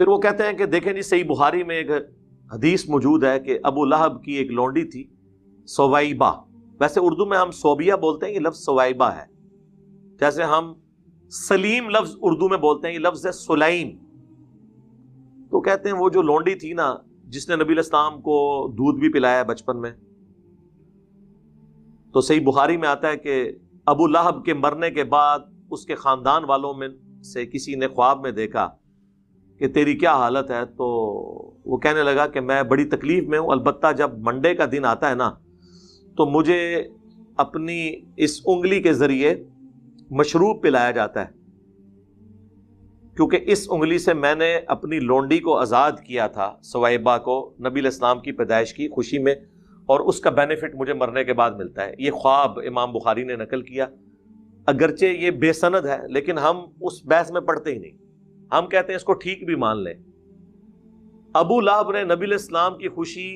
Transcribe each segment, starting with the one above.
फिर वो कहते हैं कि देखें जी सही बुहारी में एक हदीस मौजूद है कि अबू लहब की एक लौंडी थी सोवाइबा वैसे उर्दू में हम सोबिया बोलते हैं ये लफ्ज़ सोवाइबा है जैसे हम सलीम लफ्ज़ उर्दू में बोलते हैं ये लफ्ज़ है सुलाइम तो कहते हैं वो जो लौंडी थी ना जिसने नबी इस्लाम को दूध भी पिलाया बचपन में तो सही बुखारी में आता है कि अबू लहब के मरने के बाद उसके ख़ानदान वालों में से किसी ने ख्वाब में देखा कि तेरी क्या हालत है तो वो कहने लगा कि मैं बड़ी तकलीफ़ में हूँ अलबत् जब मंडे का दिन आता है ना तो मुझे अपनी इस उंगली के ज़रिए मशरूब पिलाया जाता है क्योंकि इस उंगली से मैंने अपनी लोंडी को आज़ाद किया था सवाइबा को नबी इस्लाम की पैदाइश की खुशी में और उसका बेनिफिट मुझे मरने के बाद मिलता है ये ख्वाब इमाम बुखारी ने नकल किया अगरचे ये बेसनद है लेकिन हम उस बहस में पढ़ते ही नहीं हम कहते हैं इसको ठीक भी मान लें अबू लाब ने नबी इस्लाम की खुशी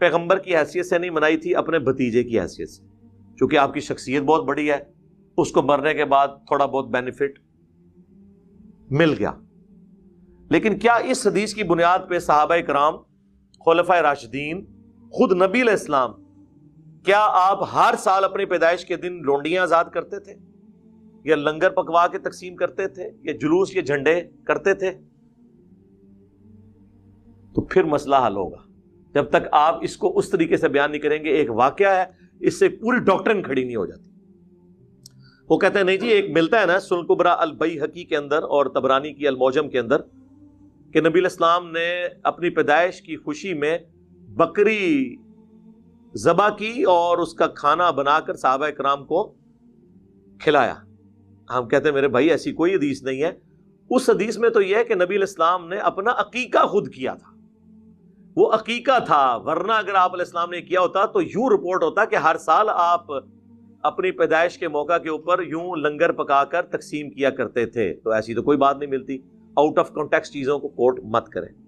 पैगंबर की हैसियत से नहीं मनाई थी अपने भतीजे की हैसियत से क्योंकि आपकी शख्सियत बहुत बड़ी है उसको मरने के बाद थोड़ा बहुत बेनिफिट मिल गया लेकिन क्या इस हदीस की बुनियाद पर साहबा कराम खलफा राशदीन खुद नबी इस्लाम क्या आप हर साल अपनी पैदाइश के दिन लोंडियां आज़ाद करते थे या लंगर पकवा के तकसीम करते थे या जुलूस या झंडे करते थे तो फिर मसला हल होगा जब तक आप इसको उस तरीके से बयान नहीं करेंगे एक वाक्य है इससे पूरी डॉक्टर खड़ी नहीं हो जाती वो कहते हैं नहीं जी एक मिलता है ना सुलकुबरा अल बई हकी के अंदर और तबरानी की अलमौजम के अंदर कि नबी इस्लाम ने अपनी पैदाइश की खुशी में बकरी जबा की और उसका खाना बनाकर साहबा कराम को खिलाया हम कहते हैं मेरे भाई ऐसी कोई हदीस नहीं है उस हदीस में तो यह है कि नबी इस्लाम ने अपना अकीका खुद किया था वो अकीका था वरना अगर आप इस्लाम ने किया होता तो यूं रिपोर्ट होता कि हर साल आप अपनी पैदाइश के मौका के ऊपर यूं लंगर पकाकर तकसीम किया करते थे तो ऐसी तो कोई बात नहीं मिलती आउट ऑफ कॉन्टेक्स चीज़ों को कोर्ट मत करें